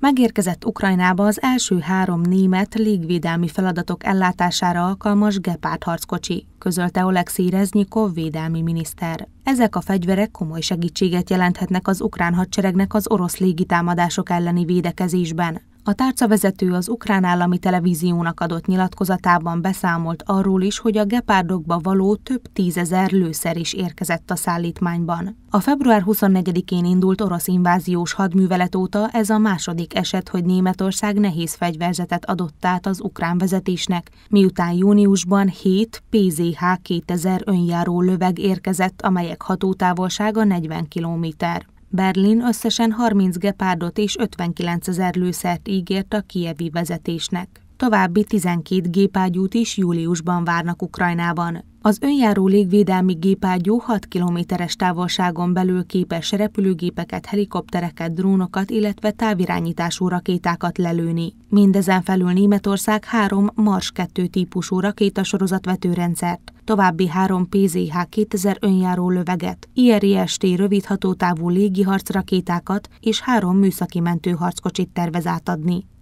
megérkezett Ukrajnába az első három német légvédelmi feladatok ellátására alkalmas Gepard harckocsi, közölte Oleksii Reznyikov védelmi miniszter. Ezek a fegyverek komoly segítséget jelenthetnek az ukrán hadseregnek az orosz légitámadások elleni védekezésben. A tárcavezető az ukrán állami televíziónak adott nyilatkozatában beszámolt arról is, hogy a gepárdokba való több tízezer lőszer is érkezett a szállítmányban. A február 24-én indult orosz inváziós hadművelet óta ez a második eset, hogy Németország nehéz fegyverzetet adott át az ukrán vezetésnek, miután júniusban 7 PZH 2000 önjáró löveg érkezett, amelyek gepárdok hatótávolsága 40 kilométer. Berlin összesen 30 gepárdot és 59 ezer lőszert ígért a kievi vezetésnek további 12 gépágyút is júliusban várnak Ukrajnában. Az önjáró légvédelmi gépágyú 6 kilométeres távolságon belül képes repülőgépeket, helikoptereket, drónokat, illetve távirányítású rakétákat lelőni. Mindezen felül Németország három Mars 2 típusú rakétasorozatvetőrendszert, további három PZH 2000 önjáró löveget, IRIST rövidhatótávú légiharcrakétákat és három műszaki mentőharckocsit tervez átadni.